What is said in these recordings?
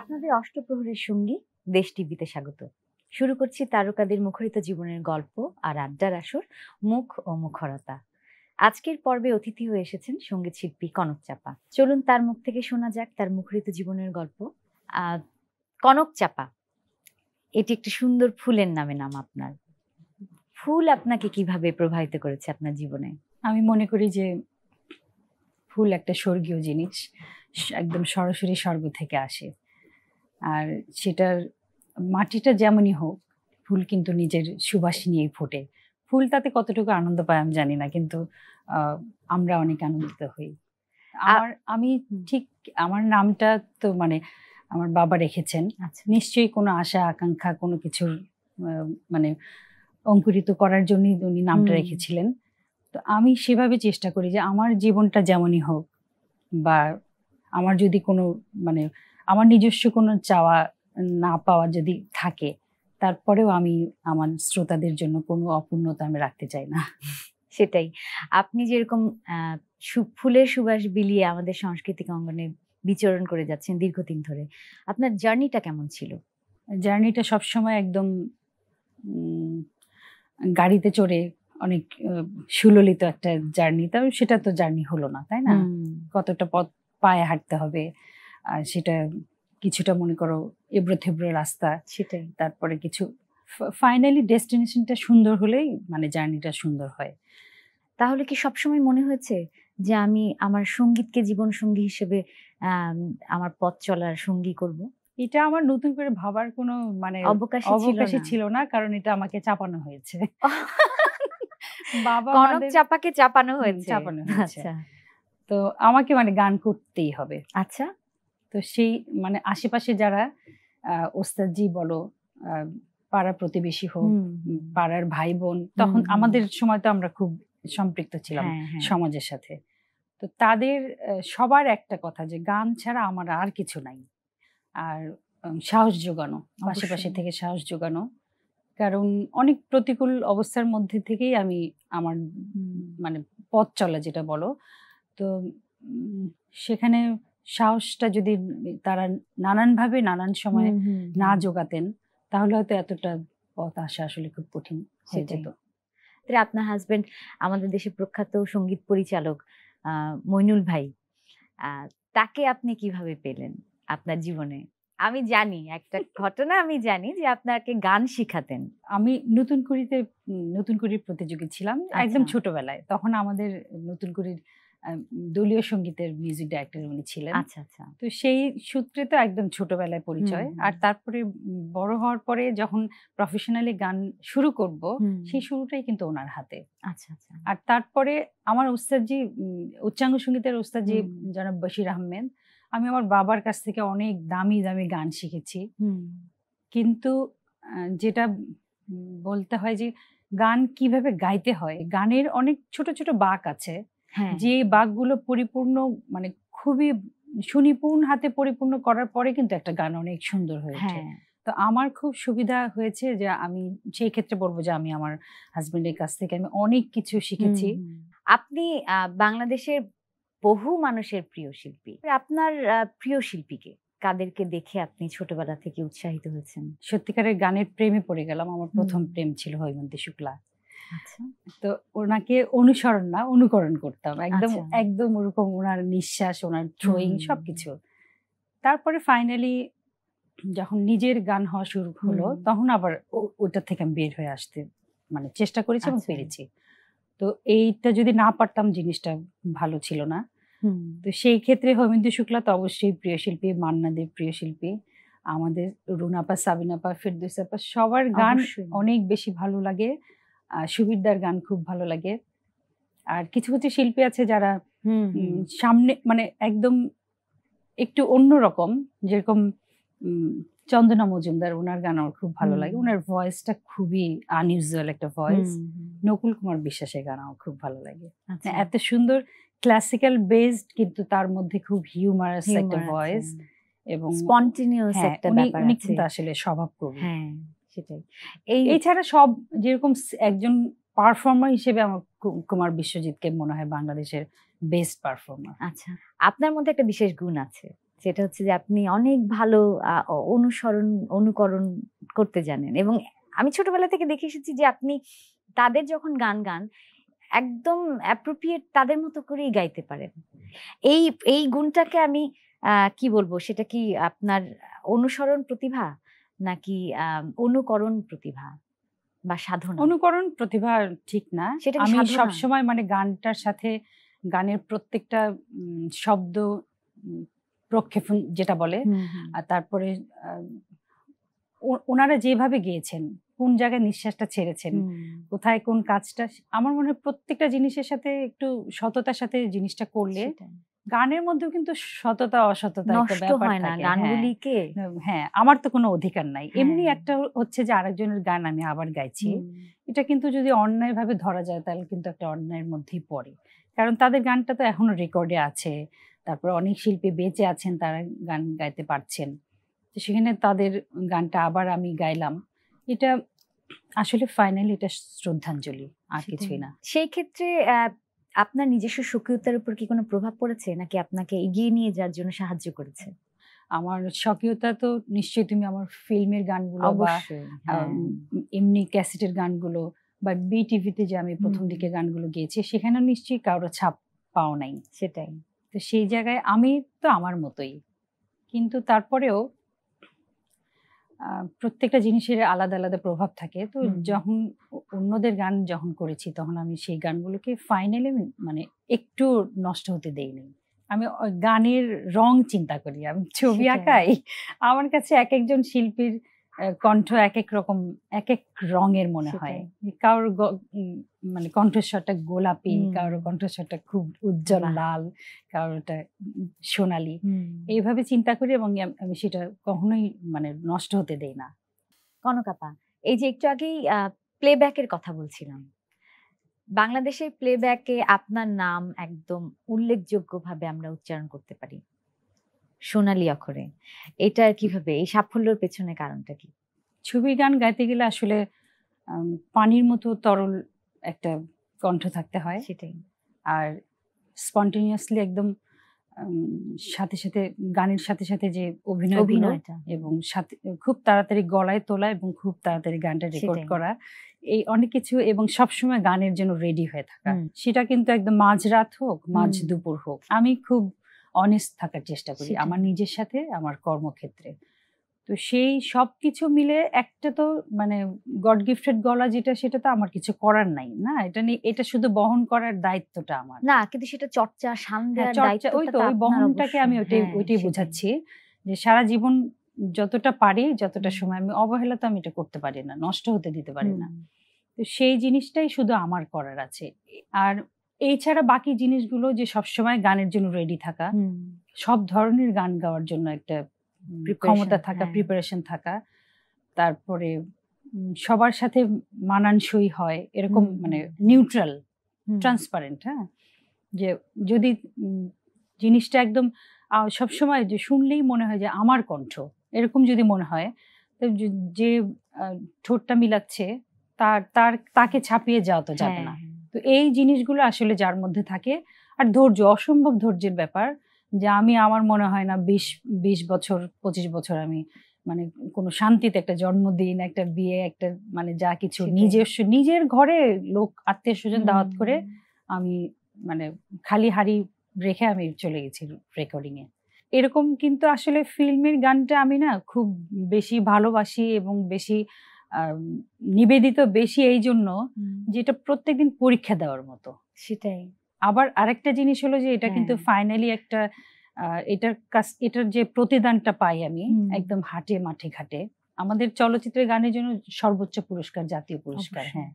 আপনাদের অষ্টপ্রহরের সঙ্গী দেশ টিভিতে স্বাগত শুরু করছি তারকাদের মুখরিত জীবনের গল্প আর আড্ডার আসর মুখ ও মুখরতা আজকের পর্বে অতিথি হয়ে এসেছেন সঙ্গীত শিল্পী কনক চাপা চলুন তার মুখ থেকে শোনা যাক তার মুখরিত জীবনের গল্প কনক চাপা এটি একটি সুন্দর ফুলের নামে নাম আপনার ফুল আপনাকে কিভাবে প্রভাবিত করেছে আপনার জীবনে আমি মনে করি যে ফুল একটা স্বর্গীয় জিনিস একদম সরাসরি স্বর্গ থেকে আসে আর সেটার মাটিটা যেমনই হোক ফুল কিন্তু নিজের সুবাস নিয়েই ফোটে ফুল তাতে কতটুকু আনন্দ পায় আমি জানি না কিন্তু আমরা অনেক আনন্দিত হই আর আমি ঠিক আমার নামটা তো মানে আমার বাবা রেখেছেন আচ্ছা। নিশ্চয়ই কোনো আশা আকাঙ্ক্ষা কোনো কিছুর মানে অঙ্কুরিত করার জন্যই উনি নামটা রেখেছিলেন তো আমি সেভাবে চেষ্টা করি যে আমার জীবনটা যেমনই হোক বা আমার যদি কোনো মানে আমার নিজস্ব কোনো চাওয়া না পাওয়া যদি থাকে তারপরেও আমি আমার শ্রোতাদের জন্য কোনো অপূর্ণতা আমি রাখতে চাই না সেটাই আপনি যেরকম ফুলের সুবাস বিলিয়ে আমাদের সাংস্কৃতিক অঙ্গনে বিচরণ করে যাচ্ছেন দীর্ঘদিন ধরে আপনার জার্নিটা কেমন ছিল জার্নিটা সবসময় একদম গাড়িতে চড়ে অনেক সুললিত একটা জার্নি তবে সেটা তো জার্নি হলো না তাই না কতটা পথ পায়ে হাঁটতে হবে আর সেটা কিছুটা মনে করো এবড়ো থেবড়ো রাস্তা সেটাই তারপরে কিছু ফাইনালি ডেস্টিনেশনটা সুন্দর হলেই মানে জার্নিটা সুন্দর হয় তাহলে কি সবসময় মনে হয়েছে যে আমি আমার সঙ্গীতকে জীবন সঙ্গী হিসেবে আমার পথ চলার সঙ্গী করব এটা আমার নতুন করে ভাবার কোনো মানে অবকাশ ছিল না কারণ এটা আমাকে চাপানো হয়েছে বাবা কনক চাপাকে চাপানো হয়েছে চাপানো হয়েছে আচ্ছা। তো আমাকে মানে গান করতেই হবে আচ্ছা তো সেই মানে আশেপাশে যারা ওস্তাদজি বলো পাড়া প্রতিবেশী হোক পাড়ার ভাই বোন তখন আমাদের সময় তো আমরা খুব সম্পৃক্ত ছিলাম হ্যাঁ, হ্যাঁ। সমাজের সাথে তো তাদের সবার একটা কথা যে গান ছাড়া আমার আর কিছু নাই আর সাহস যোগানো আশেপাশে থেকে সাহস যোগানো কারণ অনেক প্রতিকূল অবস্থার মধ্যে থেকেই আমি আমার মানে পথ চলা যেটা বলো তো সেখানে সাহসটা যদি তারা নানানভাবে নানান সময়ে না যোগাতেন তাহলে হয়তো এতটা পথ আসা আসলে খুব কঠিন হয়ে যেত আপনার হাজবেন্ড আমাদের দেশে প্রখ্যাত সঙ্গীত পরিচালক মইনুল ভাই তাকে আপনি কিভাবে পেলেন আপনার জীবনে আমি জানি একটা ঘটনা আমি জানি যে আপনাকে গান শিখাতেন আমি নতুন কুড়িতে নতুন কুড়ির প্রতিযোগী ছিলাম একদম আচ্ছা। ছোটবেলায় তখন আমাদের নতুন কুড়ির দলীয় সঙ্গীতের মিউজিক ডাইরেক্টর উনি ছিলেন আচ্ছা আচ্ছা তো সেই সূত্রে তো একদম ছোটবেলায় পরিচয় আর তারপরে বড় হওয়ার পরে যখন প্রফেশনালি গান শুরু করব সেই শুরুটাই কিন্তু ওনার হাতে আচ্ছা আচ্ছা আর তারপরে আমার উস্তাদজি উচ্চাঙ্গ সঙ্গীতের উস্তাদজি জনাব বশির আহমেদ আমি আমার বাবার কাছ থেকে অনেক দামি দামি গান শিখেছি কিন্তু যেটা বলতে হয় যে গান কিভাবে গাইতে হয় গানের অনেক ছোট ছোট বাক আছে হ্যাঁ। যে বাঘগুলো পরিপূর্ণ মানে খুবই সুনিপুণ হাতে পরিপূর্ণ করার পরে কিন্তু একটা গান অনেক সুন্দর হয়েছে হ্যাঁ। তো আমার খুব সুবিধা হয়েছে যে আমি সেই ক্ষেত্রে বলবো যে আমি আমার হাজবেন্ডের কাছ থেকে আমি অনেক কিছু শিখেছি আপনি বাংলাদেশের বহু মানুষের প্রিয় শিল্পী আপনার প্রিয় শিল্পীকে কাদেরকে দেখে আপনি ছোটবেলা থেকে উৎসাহিত হয়েছেন সত্যিকারের গানের প্রেমে পড়ে গেলাম আমার প্রথম প্রেম ছিল হৈমন্তী শুক্লা আচ্ছা। তো ওনাকে অনুসরণ না অনুকরণ করতাম একদম আচ্ছা। একদম ওরকম ওনার নিঃশ্বাস ওনার ড্রয়িং সবকিছু তারপরে ফাইনালি যখন নিজের গান হওয়া শুরু হলো তখন আবার ওটা থেকে আমি বের হয়ে আসতে মানে চেষ্টা করেছি এবং আচ্ছা। পেরেছি তো এইটা যদি না পারতাম জিনিসটা ভালো ছিল না তো সেই ক্ষেত্রে হোমেন্দু শুক্লা তো অবশ্যই প্রিয় শিল্পী মান্নাদের প্রিয় শিল্পী আমাদের রুনাপা সাবিনাপা ফিরদুসাপা সবার গান অনেক বেশি ভালো লাগে সুবিরদার গান খুব ভালো লাগে আর কিছু কিছু শিল্পী আছে যারা সামনে মানে একদম একটু অন্য রকম যেরকম চন্দনা মজুমদার ওনার গান আমার খুব ভালো লাগে ওনার ভয়েসটা খুবই আনইউজুয়াল একটা ভয়েস নকুল কুমার বিশ্বাসের গান আমার খুব ভালো লাগে আচ্ছা। এত সুন্দর ক্লাসিক্যাল বেসড কিন্তু তার মধ্যে খুব হিউমারাস একটা ভয়েস এবং স্পন্টিনিউস হ্যাঁ, একটা ব্যাপার আছে আসলে স্বভাব কবি হ্যাঁ সেটাই এই এছাড়া সব যেরকম একজন পারফর্মার হিসেবে আমার কুমার বিশ্বজিৎকে মনে হয় বাংলাদেশের বেস্ট পারফর্মার আচ্ছা আপনার মধ্যে একটা বিশেষ গুণ আছে সেটা হচ্ছে যে আপনি অনেক ভালো অনুসরণ অনুকরণ করতে জানেন এবং আমি ছোটবেলা থেকে দেখে এসেছি যে আপনি তাদের যখন গান গান একদম অ্যাপ্রোপ্রিয়েট তাদের মতো করেই গাইতে পারেন এই এই গুণটাকে আমি কি বলবো সেটা কি আপনার অনুসরণ প্রতিভা নাকি অনুকরণ প্রতিভা বা সাধনা অনুকরণ প্রতিভা ঠিক না আমি সবসময় মানে গানটার সাথে গানের প্রত্যেকটা শব্দ প্রক্ষেপণ যেটা বলে আর তারপরে ওনারা যেভাবে গিয়েছেন কোন জায়গায় নিঃশ্বাসটা ছেড়েছেন কোথায় কোন কাজটা আমার মনে হয় প্রত্যেকটা জিনিসের সাথে একটু সততার সাথে জিনিসটা করলে গানের মধ্যেও কিন্তু সততা অসততা হয় না গানগুলিকে হ্যাঁ।, হ্যাঁ আমার তো কোনো অধিকার নাই হ্যাঁ। এমনি একটা হচ্ছে যে আরেকজনের গান আমি আবার গাইছি এটা কিন্তু যদি অন্যায় ভাবে ধরা যায় তাহলে কিন্তু একটা অন্যায়ের মধ্যেই পড়ে কারণ তাদের গানটা তো এখনো রেকর্ডে আছে তারপর অনেক শিল্পী বেঁচে আছেন তারা গান গাইতে পারছেন তো সেখানে তাদের গানটা আবার আমি গাইলাম এটা আসলে ফাইনালি এটা শ্রদ্ধাঞ্জলি আর কিছুই না সেই ক্ষেত্রে আপনার নিজস্ব সক্রিয়তার উপর কি কোনো প্রভাব পড়েছে নাকি আপনাকে এগিয়ে নিয়ে যাওয়ার জন্য সাহায্য করেছে আমার সক্রিয়তা তো নিশ্চয়ই তুমি আমার ফিল্মের গানগুলো বা হ্যাঁ। এমনি ক্যাসেটের গানগুলো বা বি টিভিতে যে আমি প্রথম দিকে গানগুলো গেয়েছি সেখানেও নিশ্চয়ই কারো ছাপ পাও নাই সেটাই তো সেই জায়গায় আমি তো আমার মতোই কিন্তু তারপরেও প্রত্যেকটা জিনিসের আলাদা আলাদা প্রভাব থাকে তো যখন অন্যদের গান যখন করেছি তখন আমি সেই গানগুলোকে ফাইনালি মানে একটু নষ্ট হতে দেইনি আমি গানের রং চিন্তা করি আমি ছবি আঁকাই আমার কাছে এক একজন শিল্পীর কণ্ঠ এক এক রকম এক এক রঙের মনে হয় কারোর মানে কণ্ঠস্বরটা গোলাপি কারোর কণ্ঠস্বরটা খুব উজ্জ্বল লাল কারোটা সোনালি এইভাবে চিন্তা করি এবং আমি সেটা কখনোই মানে নষ্ট হতে দেই না কনকাপা এই যে একটু আগেই প্লেব্যাকের কথা বলছিলাম বাংলাদেশের প্লেব্যাকে আপনার নাম একদম উল্লেখযোগ্যভাবে আমরা উচ্চারণ করতে পারি সোনালি অক্ষরে এটা কিভাবে এই সাফল্যের পেছনে কারণটা কি ছবির গান গাইতে গেলে আসলে পানির মতো তরল একটা কণ্ঠ থাকতে হয় সেটাই আর স্পন্টেনিয়াসলি একদম সাথে সাথে গানের সাথে সাথে যে অভিনয় অভিনয়টা এবং সাথে খুব তাড়াতাড়ি গলায় তোলা এবং খুব তাড়াতাড়ি গানটা রেকর্ড করা এই অনেক কিছু এবং সবসময় গানের জন্য রেডি হয়ে থাকা সেটা কিন্তু একদম মাঝরাত হোক মাঝ দুপুর হোক আমি খুব অনেস্ট থাকার চেষ্টা করি আমার নিজের সাথে আমার কর্মক্ষেত্রে তো সেই সব কিছু মিলে একটা তো মানে গড গিফটেড গলা যেটা সেটা তো আমার কিছু করার নাই না এটা নিয়ে এটা শুধু বহন করার দায়িত্বটা আমার না কিন্তু সেটা চর্চা সান হ্যাঁ, দেওয়ার ওই তো ওই বহনটাকে আমি ওইটাই হ্যাঁ, ওইটাই বোঝাচ্ছি যে সারা জীবন যতটা পারি যতটা সময় আমি অবহেলা তো আমি এটা করতে পারি না নষ্ট হতে দিতে পারি না তো সেই জিনিসটাই শুধু আমার করার আছে আর এছাড়া বাকি জিনিসগুলো যে সবসময় গানের জন্য রেডি থাকা সব ধরনের গান গাওয়ার জন্য একটা ক্ষমতা থাকা প্রিপারেশন হ্যাঁ। থাকা তারপরে সবার সাথে মানানসই হয় এরকম মানে নিউট্রাল ট্রান্সপারেন্ট হ্যাঁ যে যদি জিনিসটা একদম সবসময় যে শুনলেই মনে হয় যে আমার কণ্ঠ এরকম যদি মনে হয় যে ঠোঁটটা মিলাচ্ছে তার তার তাকে ছাপিয়ে যাওয়া তো যাবে হ্যাঁ, না হ্যাঁ। তো এই জিনিসগুলো আসলে যার মধ্যে থাকে আর ধৈর্য অসম্ভব ধৈর্যের ব্যাপার যে আমি আমার মনে হয় না বিশ বিশ বছর পঁচিশ বছর আমি মানে কোনো শান্তিতে একটা জন্মদিন একটা বিয়ে একটা মানে যা কিছু নিজস্ব নিজের ঘরে লোক আত্মীয় স্বজন দাওয়াত করে আমি মানে খালি হাড়ি রেখে আমি চলে গেছি রেকর্ডিংয়ে এরকম কিন্তু আসলে ফিল্মের গানটা আমি না খুব বেশি ভালোবাসি এবং বেশি নিবেদিত বেশি এই জন্য যেটা প্রত্যেকদিন পরীক্ষা দেওয়ার মতো সেটাই আবার আরেকটা জিনিস হলো যে এটা হ্যাঁ। কিন্তু ফাইনালি একটা এটার কাছ এটার যে প্রতিদানটা পাই আমি একদম হাটে মাঠে ঘাটে আমাদের চলচ্চিত্রের গানের জন্য সর্বোচ্চ পুরস্কার জাতীয় পুরস্কার হ্যাঁ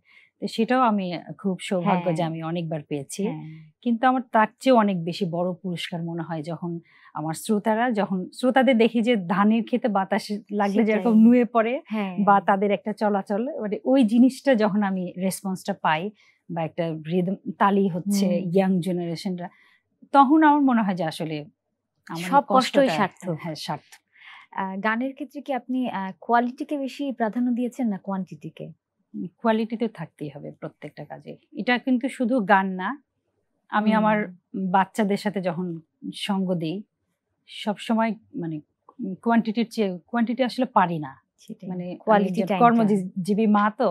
সেটাও আমি খুব সৌভাগ্য যে হ্যাঁ, আমি অনেকবার পেয়েছি হ্যাঁ। কিন্তু আমার তার চেয়ে অনেক বেশি বড় পুরস্কার মনে হয় যখন আমার শ্রোতারা যখন শ্রোতাদের দেখি যে ধানের খেতে বাতাস লাগলে যেরকম নুয়ে পড়ে হ্যাঁ। বা তাদের একটা চলাচল মানে ওই জিনিসটা যখন আমি রেসপন্সটা পাই বা একটা রিদম তালি হচ্ছে ইয়াং জেনারেশনরা তখন আমার মনে হয় যে আসলে সব কষ্টই সার্থ হ্যাঁ সার্থক গানের ক্ষেত্রে কি আপনি কোয়ালিটিকে বেশি প্রাধান্য দিয়েছেন না কোয়ান্টিটিকে কোয়ালিটি তো থাকতেই হবে প্রত্যেকটা কাজে এটা কিন্তু শুধু গান না আমি আমার বাচ্চাদের সাথে যখন সঙ্গ দিই সবসময় মানে কোয়ান্টিটির চেয়ে কোয়ান্টিটি আসলে পারি না মানে কোয়ালিটি কর্মজীবী মা তো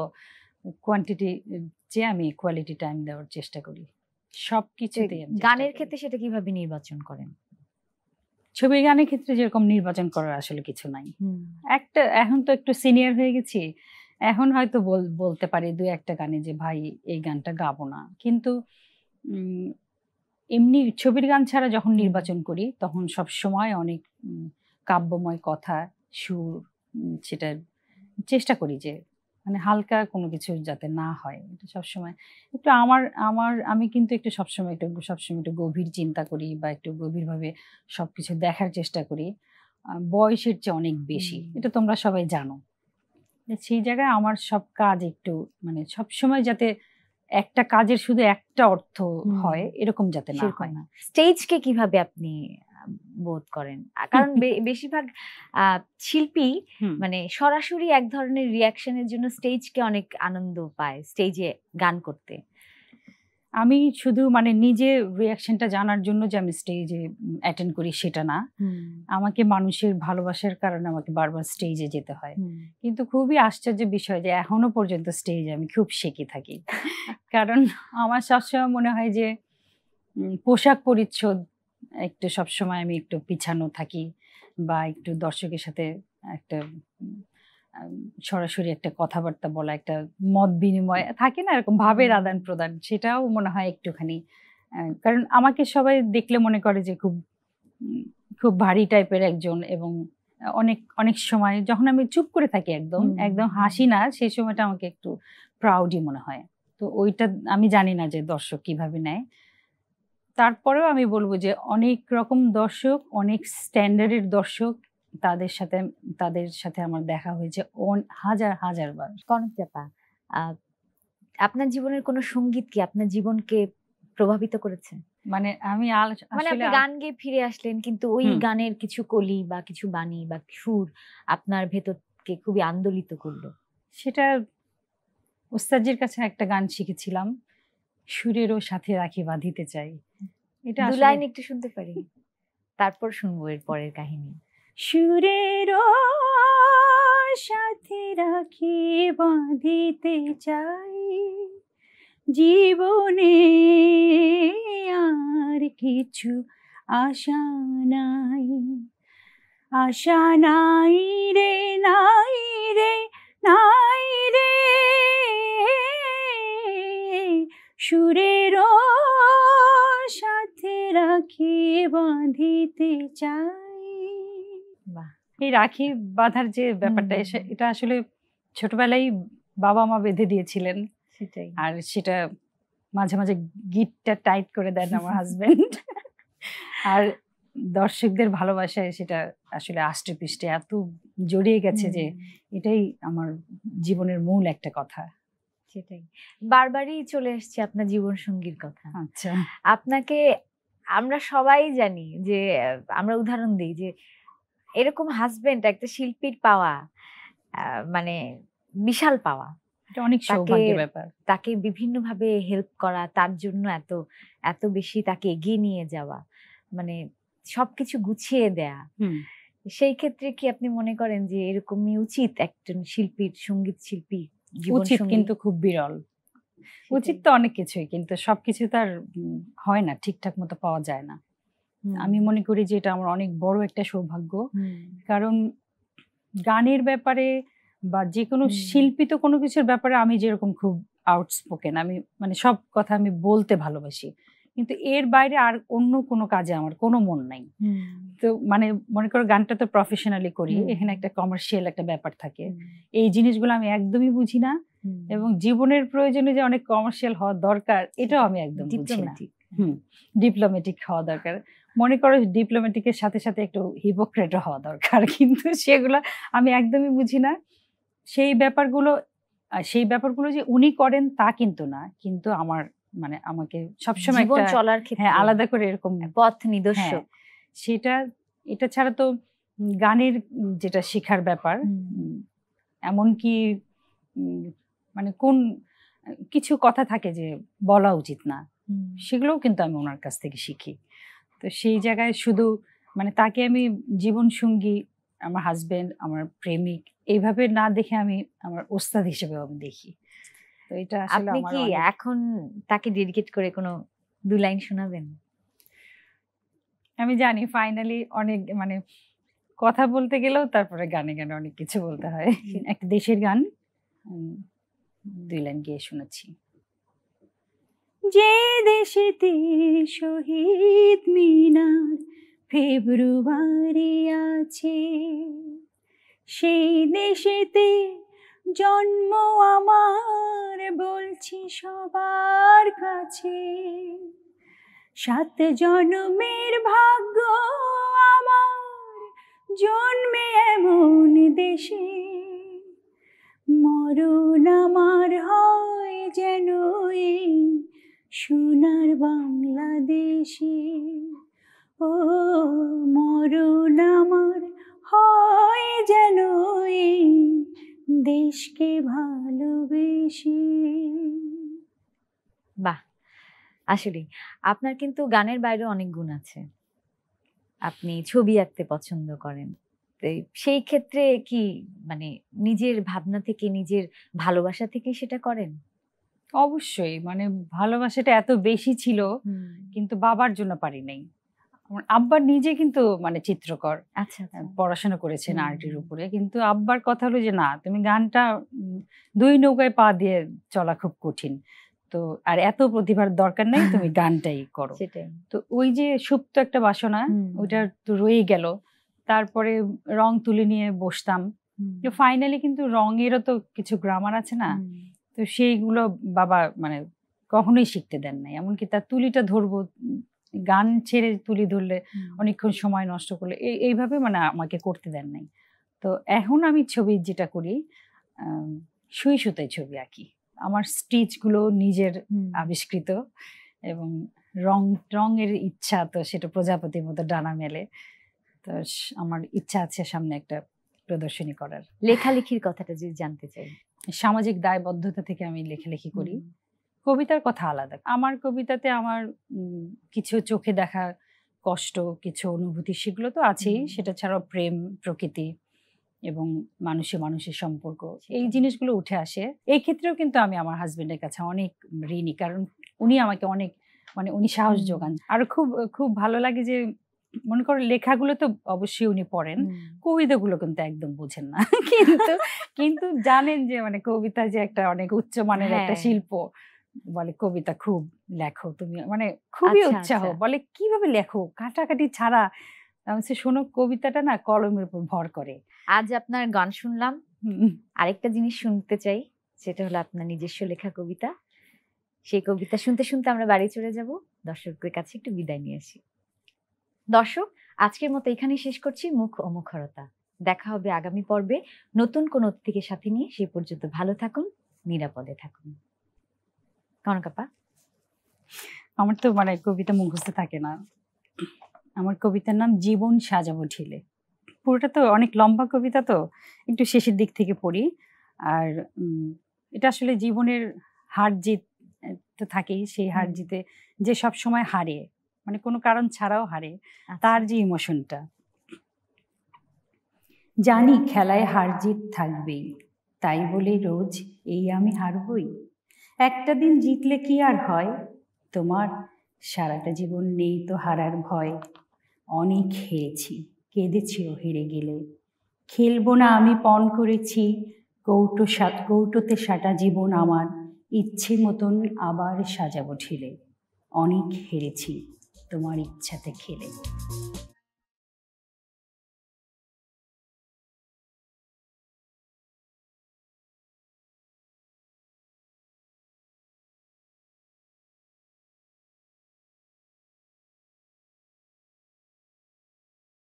কোয়ান্টিটি চেয়ে আমি কোয়ালিটি টাইম দেওয়ার চেষ্টা করি সব কিছুতে গানের ক্ষেত্রে সেটা কিভাবে নির্বাচন করেন ছবি গানের ক্ষেত্রে যেরকম নির্বাচন করার আসলে কিছু নাই একটা এখন তো একটু সিনিয়র হয়ে গেছি এখন হয়তো বলতে পারি দু একটা গানে যে ভাই এই গানটা গাবো না কিন্তু এমনি ছবির গান ছাড়া যখন নির্বাচন করি তখন সব সময় অনেক কাব্যময় কথা সুর সেটা চেষ্টা করি যে মানে হালকা কোনো কিছু যাতে না হয় এটা সবসময় একটু আমার আমার আমি কিন্তু একটু সবসময় একটু সবসময় একটু গভীর চিন্তা করি বা একটু গভীরভাবে সব কিছু দেখার চেষ্টা করি বয়সের চেয়ে অনেক বেশি এটা তোমরা সবাই জানো মানে সেই জায়গায় আমার সব কাজ একটু মানে সব সময় যাতে একটা কাজের শুধু একটা অর্থ হয় এরকম যাতে না হয় না স্টেজকে কিভাবে আপনি বোধ করেন কারণ বেশিরভাগ শিল্পী মানে সরাসরি এক ধরনের রিয়াকশনের জন্য স্টেজকে অনেক আনন্দ পায় স্টেজে গান করতে আমি শুধু মানে নিজে রিয়াকশনটা জানার জন্য যে আমি স্টেজে অ্যাটেন্ড করি সেটা না আমাকে মানুষের ভালোবাসার কারণে আমাকে বারবার স্টেজে যেতে হয় কিন্তু খুবই আশ্চর্য বিষয় যে এখনো পর্যন্ত স্টেজে আমি খুব শেখে থাকি কারণ আমার সবসময় মনে হয় যে পোশাক পরিচ্ছদ একটু সবসময় আমি একটু পিছানো থাকি বা একটু দর্শকের সাথে একটা সরাসরি একটা কথাবার্তা বলা একটা মত বিনিময় থাকে না এরকম ভাবের আদান প্রদান সেটাও মনে হয় একটুখানি কারণ আমাকে সবাই দেখলে মনে করে যে খুব খুব ভারী টাইপের একজন এবং অনেক অনেক সময় যখন আমি চুপ করে থাকি একদম একদম হাসি না সেই সময়টা আমাকে একটু প্রাউডই মনে হয় তো ওইটা আমি জানি না যে দর্শক কিভাবে নেয় তারপরেও আমি বলবো যে অনেক রকম দর্শক অনেক স্ট্যান্ডার্ডের দর্শক তাদের সাথে তাদের সাথে আমার দেখা হয়েছে হাজার হাজার বার কনক চাপা আপনার জীবনের কোনো সঙ্গীত কি আপনার জীবনকে প্রভাবিত করেছে মানে আমি মানে আপনি গান গেয়ে ফিরে আসলেন কিন্তু ওই গানের কিছু কলি বা কিছু বাণী বা সুর আপনার ভেতরকে খুবই আন্দোলিত করলো সেটা ওস্তাদজির কাছে একটা গান শিখেছিলাম সুরেরও সাথে রাখি বাঁধিতে চাই এটা লাইন একটু শুনতে পারি তারপর শুনবো এর পরের কাহিনী সুরের সাথে রাখি বাঁধিতে চাই জীবনে আর কিছু আশা নাই আশা নাই রে নাই রে নাই রে সুরের সাথে রাখি বাঁধিতে চাই এই রাখি বাঁধার যে ব্যাপারটা এটা আসলে ছোটবেলায় বাবা মা বেঁধে দিয়েছিলেন সেটাই আর সেটা মাঝে মাঝে গিটটা টাইট করে দেন আমার হাজবেন্ড আর দর্শকদের ভালোবাসায় সেটা আসলে আষ্টপৃষ্টে এত জড়িয়ে গেছে যে এটাই আমার জীবনের মূল একটা কথা সেটাই বারবারই চলে এসছে আপনার জীবন সঙ্গীর কথা আচ্ছা আপনাকে আমরা সবাই জানি যে আমরা উদাহরণ দিই যে এরকম হাজবেন্ড একটা শিল্পীর পাওয়া মানে বিশাল পাওয়া অনেক সৌভাগ্যের ব্যাপার তাকে বিভিন্নভাবে হেল্প করা তার জন্য এত এত বেশি তাকে এগিয়ে নিয়ে যাওয়া মানে সবকিছু গুছিয়ে দেয়া সেই ক্ষেত্রে কি আপনি মনে করেন যে এরকমই উচিত একজন শিল্পীর সঙ্গীত শিল্পী উচিত কিন্তু খুব বিরল উচিত তো অনেক কিছুই কিন্তু সবকিছু তার হয় না ঠিকঠাক মতো পাওয়া যায় না আমি মনে করি যে এটা আমার অনেক বড় একটা সৌভাগ্য কারণ গানের ব্যাপারে বা যে কোনো শিল্পিত কোনো কিছুর ব্যাপারে আমি যেরকম খুব আউটস্পোকেন আমি মানে সব কথা আমি বলতে ভালোবাসি কিন্তু এর বাইরে আর অন্য কোনো কাজে আমার কোনো মন নাই তো মানে মনে করো গানটা তো প্রফেশনালি করি এখানে একটা কমার্শিয়াল একটা ব্যাপার থাকে এই জিনিসগুলো আমি একদমই বুঝি না এবং জীবনের প্রয়োজনে যে অনেক কমার্শিয়াল হওয়া দরকার এটাও আমি একদম বুঝি ডিপ্লোমেটিক হওয়া দরকার মনে করো ডিপ্লোম্যাটিকের সাথে সাথে একটু হিপোক্রেট হওয়া দরকার কিন্তু সেগুলো আমি একদমই বুঝি না সেই ব্যাপারগুলো সেই ব্যাপারগুলো যে উনি করেন তা কিন্তু না কিন্তু আমার মানে আমাকে সবসময় একটা চলার ক্ষেত্রে হ্যাঁ, আলাদা করে এরকম হ্যাঁ, পথ নিদর্শ হ্যাঁ, সেটা এটা ছাড়া তো গানের যেটা শেখার ব্যাপার এমনকি মানে কোন কিছু কথা থাকে যে বলা উচিত না সেগুলোও কিন্তু আমি ওনার কাছ থেকে শিখি তো সেই জায়গায় শুধু মানে তাকে আমি জীবন সঙ্গী আমার হাজবেন্ড আমার প্রেমিক এইভাবে না দেখে আমি আমার ওস্তাদ হিসেবে আমি দেখি তো এটা আপনি কি এখন তাকে ডেডিকেট করে কোনো দু লাইন শোনাবেন আমি জানি ফাইনালি অনেক মানে কথা বলতে গেলেও তারপরে গানে গানে অনেক কিছু বলতে হয় এক দেশের গান দুই লাইন গিয়ে শোনাচ্ছি যে দেশেতে শহীদ মিনার ফেব্রুয়ারি আছে সেই দেশেতে জন্ম আমার বলছি সবার কাছে সাত জন্মের ভাগ্য আমার জন্মে এমন দেশে মরণ সোনার বাংলাদেশে ও মরণ আমার হয় যেন দেশকে ভালোবেসে বাহ আসলে আপনার কিন্তু গানের বাইরে অনেক গুণ আছে আপনি ছবি আঁকতে পছন্দ করেন সেই ক্ষেত্রে কি মানে নিজের ভাবনা থেকে নিজের ভালোবাসা থেকে সেটা করেন অবশ্যই মানে ভালোবাসাটা এত বেশি ছিল কিন্তু বাবার জন্য পারি নাই আব্বার নিজে কিন্তু মানে চিত্রকর আচ্ছা, আচ্ছা। পড়াশোনা করেছেন আর্টের উপরে কিন্তু আব্বার কথা হলো যে না তুমি গানটা দুই নৌকায় পা দিয়ে চলা খুব কঠিন তো আর এত প্রতিভার দরকার নাই তুমি গানটাই করো তো ওই যে সুপ্ত একটা বাসনা ওইটা তো রয়ে গেল তারপরে রং তুলে নিয়ে বসতাম ফাইনালি কিন্তু রঙেরও তো কিছু গ্রামার আছে না তো সেইগুলো বাবা মানে কখনোই শিখতে দেন নাই এমনকি তার তুলিটা ধরবো গান ছেড়ে তুলি ধরলে অনেকক্ষণ সময় নষ্ট করলে এইভাবে মানে আমাকে করতে দেন নাই তো এখন আমি ছবি যেটা করি সুই সুতায় ছবি আঁকি আমার স্টিচগুলো নিজের আবিষ্কৃত এবং রং রঙের ইচ্ছা তো সেটা প্রজাপতির মতো ডানা মেলে তো আমার ইচ্ছা আছে সামনে একটা প্রদর্শনী করার লেখালেখির কথাটা যদি জানতে চাই সামাজিক দায়বদ্ধতা থেকে আমি লেখালেখি করি কবিতার কথা আলাদা আমার কবিতাতে আমার কিছু চোখে দেখা কষ্ট কিছু অনুভূতি সেগুলো তো আছেই সেটা ছাড়াও প্রেম প্রকৃতি এবং মানুষে মানুষের সম্পর্ক এই জিনিসগুলো উঠে আসে এই ক্ষেত্রেও কিন্তু আমি আমার হাজবেন্ডের কাছে অনেক ঋণী কারণ উনি আমাকে অনেক মানে উনি সাহস যোগান আর খুব খুব ভালো লাগে যে মনে করো লেখাগুলো তো অবশ্যই উনি পড়েন কবিতাগুলো কিন্তু একদম বোঝেন না কিন্তু কিন্তু জানেন যে মানে কবিতা যে একটা অনেক উচ্চ মানের একটা হ্যাঁ। শিল্প বলে কবিতা খুব লেখো তুমি মানে খুবই আচ্ছা, উৎসাহ আচ্ছা। বলে কিভাবে লেখো কাটাকাটি ছাড়া আমি শোনো কবিতাটা না কলমের উপর ভর করে আজ আপনার গান শুনলাম আরেকটা জিনিস শুনতে চাই সেটা হলো আপনার নিজস্ব লেখা কবিতা সেই কবিতা শুনতে শুনতে আমরা বাড়ি চলে যাব দর্শকদের কাছে একটু বিদায় নিয়ে আসি দর্শক আজকের মতো এখানেই শেষ করছি মুখ ও মুখরতা দেখা হবে আগামী পর্বে নতুন কোন অতিথিকে সাথে নিয়ে সেই পর্যন্ত ভালো থাকুন নিরাপদে থাকুন কনকাপা আমার তো মানে কবিতা মুখস্থ থাকে না আমার কবিতার নাম জীবন সাজাবো ঢিলে পুরোটা তো অনেক লম্বা কবিতা তো একটু শেষের দিক থেকে পড়ি আর এটা আসলে জীবনের হার জিত তো থাকেই সেই হার জিতে যে সব সময় হারে মানে কোনো কারণ ছাড়াও হারে আচ্ছা। তার যে ইমোশনটা জানি হ্যাঁ। খেলায় হার জিত থাকবেই তাই বলে রোজ এই আমি হারবই একটা দিন জিতলে কি আর হয় তোমার সারাটা জীবন নেই তো হারার ভয় অনেক হেরেছি কেঁদেছিও হেরে গেলে খেলবো না আমি পণ করেছি কৌটো সাত কৌটোতে সাটা জীবন আমার ইচ্ছে মতন আবার সাজাবো ঠেলে অনেক হেরেছি তোমার ইচ্ছাতে খেলে